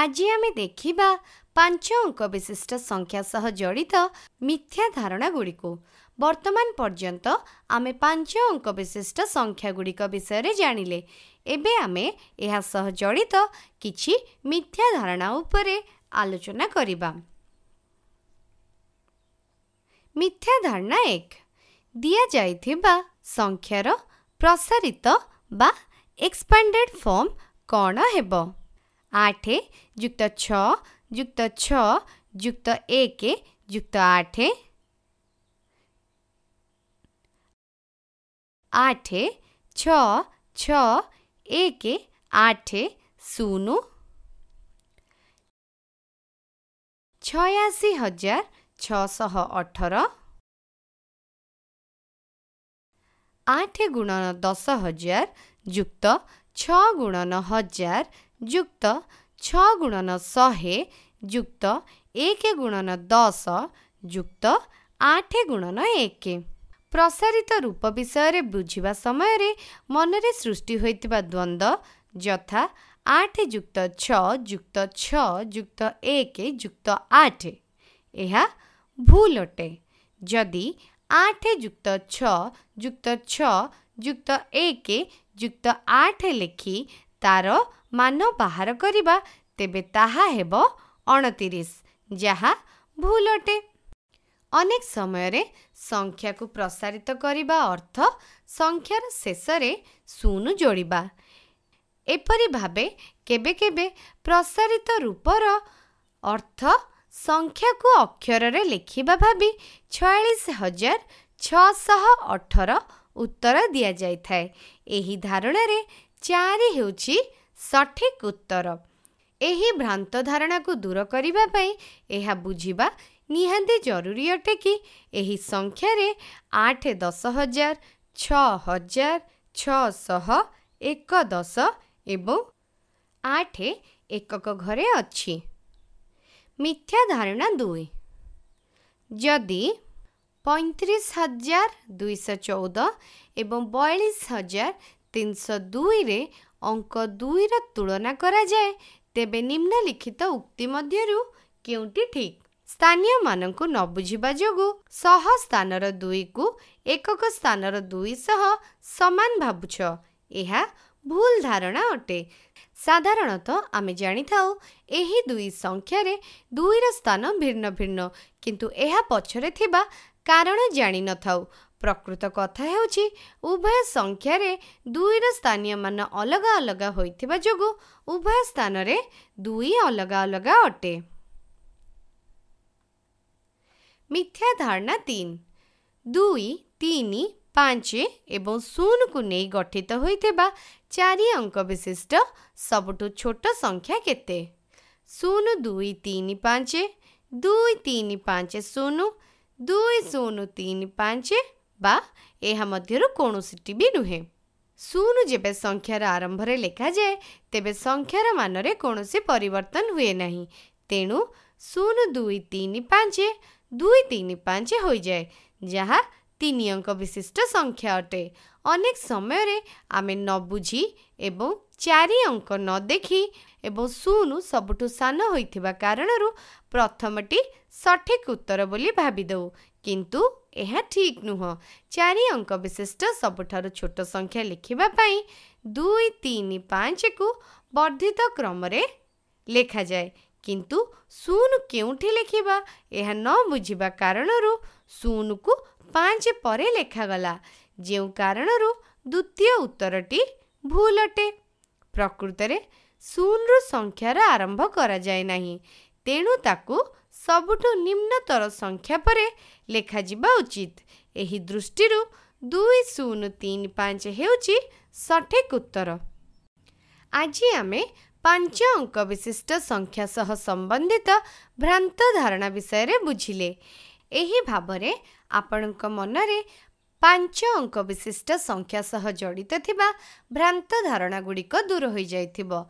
ଆଜି ଆମେ ଦେଖିବା ପାଞ୍ଚ ଅଙ୍କ ବିଶିଷ୍ଟ ସଂଖ୍ୟା ସହ ଜଡ଼ିତ ମିଥ୍ୟା ଧାରଣାଗୁଡ଼ିକୁ ବର୍ତ୍ତମାନ ପର୍ଯ୍ୟନ୍ତ ଆମେ ପାଞ୍ଚ ଅଙ୍କ ବିଶିଷ୍ଟ ସଂଖ୍ୟାଗୁଡ଼ିକ ବିଷୟରେ ଜାଣିଲେ ଏବେ ଆମେ ଏହା ସହ ଜଡ଼ିତ କିଛି ମିଥ୍ୟା ଧାରଣା ଉପରେ ଆଲୋଚନା କରିବା ମିଥ୍ୟା ଧାରଣା ଏକ ଦିଆଯାଇଥିବା ସଂଖ୍ୟାର ପ୍ରସାରିତ ବା ଏକ୍ସପାଣ୍ଡେଡ୍ ଫର୍ମ କ'ଣ ହେବ ଆଠ ଯୁକ୍ତ ଛଅ ଯୁକ୍ତ ଛଅ ଯୁକ୍ତ ଏକ ଯୁକ୍ତ ଆଠ ଆଠ ଛଅ ଛଅ ଏକ ଆଠ ଶୂନ ଛୟାଅଶୀ ହଜାର ଛଅଶହ ଅଠର ଆଠ ଗୁଣନ ଦଶ ହଜାର ଯୁକ୍ତ ଛଅ ଗୁଣନ ହଜାର ଯୁକ୍ତ ଛଅ ଗୁଣନ ଶହେ ଯୁକ୍ତ ଏକ ଗୁଣନ ଦଶ ଯୁକ୍ତ ଆଠ ଗୁଣନ ଏକ ପ୍ରସାରିତ ରୂପ ବିଷୟରେ ବୁଝିବା ସମୟରେ ମନରେ ସୃଷ୍ଟି ହୋଇଥିବା ଦ୍ୱନ୍ଦ୍ୱ ଯଥା ଆଠ ଯୁକ୍ତ ଛଅ ଯୁକ୍ତ ଛଅ ଯୁକ୍ତ ଏକ ଯୁକ୍ତ ଆଠ ଏହା ଭୁଲ ଅଟେ ଯଦି ଆଠ ଯୁକ୍ତ ଛଅ ଯୁକ୍ତ ଛଅ ଯୁକ୍ତ ଏକ ଯୁକ୍ତ ଆଠ ଲେଖି ତା'ର ମାନ ବାହାର କରିବା ତେବେ ତାହା ହେବ ଅଣତିରିଶ ଯାହା ଭୁଲ ଅଟେ ଅନେକ ସମୟରେ ସଂଖ୍ୟାକୁ ପ୍ରସାରିତ କରିବା ଅର୍ଥ ସଂଖ୍ୟାର ଶେଷରେ ଶୂନ ଯୋଡ଼ିବା ଏପରି ଭାବେ କେବେ କେବେ ପ୍ରସାରିତ ରୂପର ଅର୍ଥ ସଂଖ୍ୟାକୁ ଅକ୍ଷରରେ ଲେଖିବା ଭାବି ଛୟାଳିଶ ହଜାର ଛଅଶହ ଅଠର ଉତ୍ତର ଦିଆଯାଇଥାଏ ଏହି ଧାରଣାରେ ଚାରି ହେଉଛି ସଠିକ୍ ଉତ୍ତର ଏହି ଭ୍ରାନ୍ତ ଧାରଣାକୁ ଦୂର କରିବା ପାଇଁ ଏହା ବୁଝିବା ନିହାତି ଜରୁରୀ ଅଟେ କି ଏହି ସଂଖ୍ୟାରେ ଆଠ ଦଶ ହଜାର ଛଅ ହଜାର ଛଅଶହ ଏକ ଦଶ ଏବଂ ଆଠ ଏକକ ଘରେ ଅଛି ମିଥ୍ୟା ଧାରଣା ଦୁଇ ଯଦି ପଇଁତିରିଶ ହଜାର ଦୁଇଶହ ଚଉଦ ଏବଂ ବୟାଳିଶ ହଜାର ତିନିଶହ ଦୁଇରେ ଅଙ୍କ ଦୁଇର ତୁଳନା କରାଯାଏ ତେବେ ନିମ୍ନଲିଖିତ ଉକ୍ତି ମଧ୍ୟରୁ କେଉଁଟି ଠିକ୍ ସ୍ଥାନୀୟମାନଙ୍କୁ ନ ବୁଝିବା ଯୋଗୁଁ ଶହ ସ୍ଥାନର ଦୁଇକୁ ଏକକ ସ୍ଥାନର ଦୁଇ ସହ ସମାନ ଭାବୁଛ ଏହା ଭୁଲ ଧାରଣା ଅଟେ ସାଧାରଣତଃ ଆମେ ଜାଣିଥାଉ ଏହି ଦୁଇ ସଂଖ୍ୟାରେ ଦୁଇର ସ୍ଥାନ ଭିନ୍ନ ଭିନ୍ନ କିନ୍ତୁ ଏହା ପଛରେ ଥିବା କାରଣ ଜାଣିନଥାଉ ପ୍ରକୃତ କଥା ହେଉଛି ଉଭୟ ସଂଖ୍ୟାରେ ଦୁଇର ସ୍ଥାନୀୟମାନ ଅଲଗା ଅଲଗା ହୋଇଥିବା ଯୋଗୁଁ ଉଭୟ ସ୍ଥାନରେ ଦୁଇ ଅଲଗା ଅଲଗା ଅଟେ ମିଥ୍ୟା ଧାରଣା ତିନି ଦୁଇ ତିନି ପାଞ୍ଚ ଏବଂ ଶୂନକୁ ନେଇ ଗଠିତ ହୋଇଥିବା ଚାରି ଅଙ୍କ ବିଶିଷ୍ଟ ସବୁଠୁ ଛୋଟ ସଂଖ୍ୟା କେତେ ଶୂନ ଦୁଇ ତିନି ପାଞ୍ଚ ଦୁଇ ତିନି ପାଞ୍ଚ ଶୂନ ଦୁଇ ଶୂନ ତିନି ପାଞ୍ଚ ବା ଏହା ମଧ୍ୟରୁ କୌଣସିଟି ବି ନୁହେଁ ଶୂନ ଯେବେ ସଂଖ୍ୟାର ଆରମ୍ଭରେ ଲେଖାଯାଏ ତେବେ ସଂଖ୍ୟାର ମାନରେ କୌଣସି ପରିବର୍ତ୍ତନ ହୁଏ ନାହିଁ ତେଣୁ ଶୂନ ଦୁଇ ତିନି ପାଞ୍ଚ ଦୁଇ ତିନି ପାଞ୍ଚ ହୋଇଯାଏ ଯାହା ତିନି ଅଙ୍କ ବିଶିଷ୍ଟ ସଂଖ୍ୟା ଅଟେ ଅନେକ ସମୟରେ ଆମେ ନ ବୁଝି ଏବଂ ଚାରି ଅଙ୍କ ନ ଦେଖି ଏବଂ ଶୂନ ସବୁଠୁ ସାନ ହୋଇଥିବା କାରଣରୁ ପ୍ରଥମଟି ସଠିକ୍ ଉତ୍ତର ବୋଲି ଭାବିଦେଉ କିନ୍ତୁ ଏହା ଠିକ୍ ନୁହଁ ଚାରି ଅଙ୍କ ବିଶିଷ୍ଟ ସବୁଠାରୁ ଛୋଟ ସଂଖ୍ୟା ଲେଖିବା ପାଇଁ ଦୁଇ ତିନି ପାଞ୍ଚକୁ ବର୍ଦ୍ଧିତ କ୍ରମରେ ଲେଖାଯାଏ କିନ୍ତୁ ଶୂନ କେଉଁଠି ଲେଖିବା ଏହା ନ ବୁଝିବା କାରଣରୁ ଶୂନକୁ ପାଞ୍ଚ ପରେ ଲେଖାଗଲା ଯେଉଁ କାରଣରୁ ଦ୍ୱିତୀୟ ଉତ୍ତରଟି ଭୁଲ ଅଟେ ପ୍ରକୃତରେ ଶୂନରୁ ସଂଖ୍ୟାର ଆରମ୍ଭ କରାଯାଏ ନାହିଁ ତେଣୁ ତାକୁ ସବୁଠୁ ନିମ୍ନତର ସଂଖ୍ୟା ପରେ ଲେଖାଯିବା ଉଚିତ ଏହି ଦୃଷ୍ଟିରୁ ଦୁଇ ଶୂନ ତିନି ପାଞ୍ଚ ହେଉଛି ସଠିକ୍ ଉତ୍ତର ଆଜି ଆମେ ପାଞ୍ଚ ଅଙ୍କ ବିଶିଷ୍ଟ ସଂଖ୍ୟା ସହ ସମ୍ବନ୍ଧିତ ଭ୍ରାନ୍ତ ଧାରଣା ବିଷୟରେ ବୁଝିଲେ ଏହି ଭାବରେ ଆପଣଙ୍କ ମନରେ ପାଞ୍ଚ ଅଙ୍କ ବିଶିଷ୍ଟ ସଂଖ୍ୟା ସହ ଜଡ଼ିତ ଥିବା ଭ୍ରାନ୍ତ ଧାରଣା ଗୁଡ଼ିକ ଦୂର ହୋଇଯାଇଥିବ